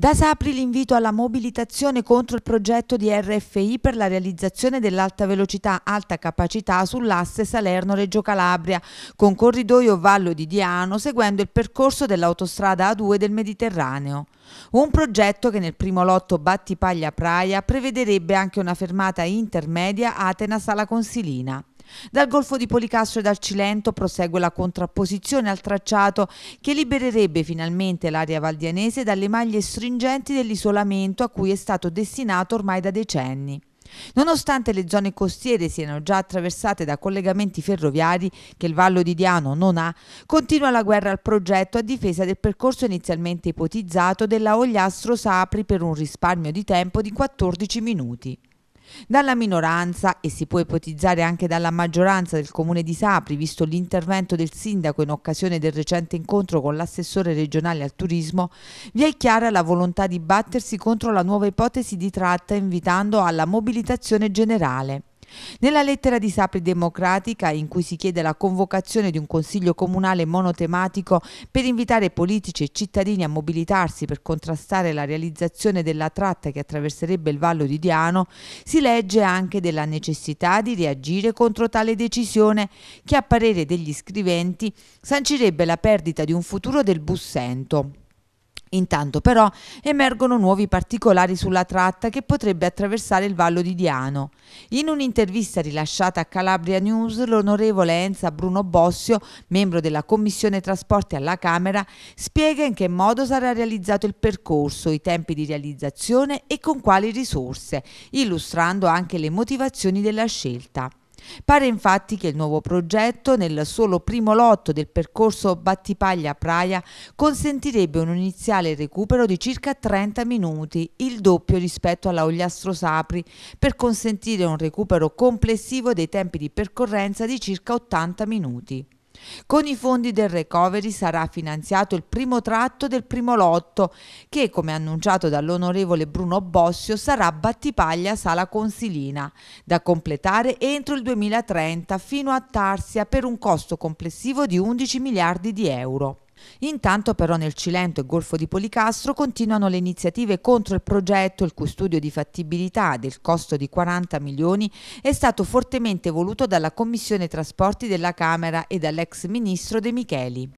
Da Sapri l'invito alla mobilitazione contro il progetto di RFI per la realizzazione dell'alta velocità alta capacità sull'asse Salerno-Reggio Calabria, con corridoio Vallo di Diano, seguendo il percorso dell'autostrada A2 del Mediterraneo. Un progetto che nel primo lotto Battipaglia-Praia prevederebbe anche una fermata intermedia Atena-Sala Consilina. Dal Golfo di Policastro e dal Cilento prosegue la contrapposizione al tracciato che libererebbe finalmente l'area valdianese dalle maglie stringenti dell'isolamento a cui è stato destinato ormai da decenni. Nonostante le zone costiere siano già attraversate da collegamenti ferroviari che il Vallo di Diano non ha, continua la guerra al progetto a difesa del percorso inizialmente ipotizzato della Ogliastro-Sapri per un risparmio di tempo di 14 minuti. Dalla minoranza, e si può ipotizzare anche dalla maggioranza del comune di Sapri, visto l'intervento del sindaco in occasione del recente incontro con l'assessore regionale al turismo, vi è chiara la volontà di battersi contro la nuova ipotesi di tratta invitando alla mobilitazione generale. Nella lettera di Sapri Democratica, in cui si chiede la convocazione di un consiglio comunale monotematico per invitare politici e cittadini a mobilitarsi per contrastare la realizzazione della tratta che attraverserebbe il Vallo di Diano, si legge anche della necessità di reagire contro tale decisione che a parere degli scriventi sancirebbe la perdita di un futuro del Bussento. Intanto però emergono nuovi particolari sulla tratta che potrebbe attraversare il Vallo di Diano. In un'intervista rilasciata a Calabria News, l'onorevole Enza Bruno Bossio, membro della Commissione Trasporti alla Camera, spiega in che modo sarà realizzato il percorso, i tempi di realizzazione e con quali risorse, illustrando anche le motivazioni della scelta. Pare infatti che il nuovo progetto, nel solo primo lotto del percorso Battipaglia-Praia, consentirebbe un iniziale recupero di circa 30 minuti, il doppio rispetto alla Ogliastro Sapri, per consentire un recupero complessivo dei tempi di percorrenza di circa 80 minuti. Con i fondi del recovery sarà finanziato il primo tratto del primo lotto che, come annunciato dall'onorevole Bruno Bossio, sarà Battipaglia Sala Consilina, da completare entro il 2030 fino a Tarsia per un costo complessivo di 11 miliardi di euro. Intanto però nel Cilento e Golfo di Policastro continuano le iniziative contro il progetto il cui studio di fattibilità del costo di 40 milioni è stato fortemente voluto dalla Commissione Trasporti della Camera e dall'ex ministro De Micheli.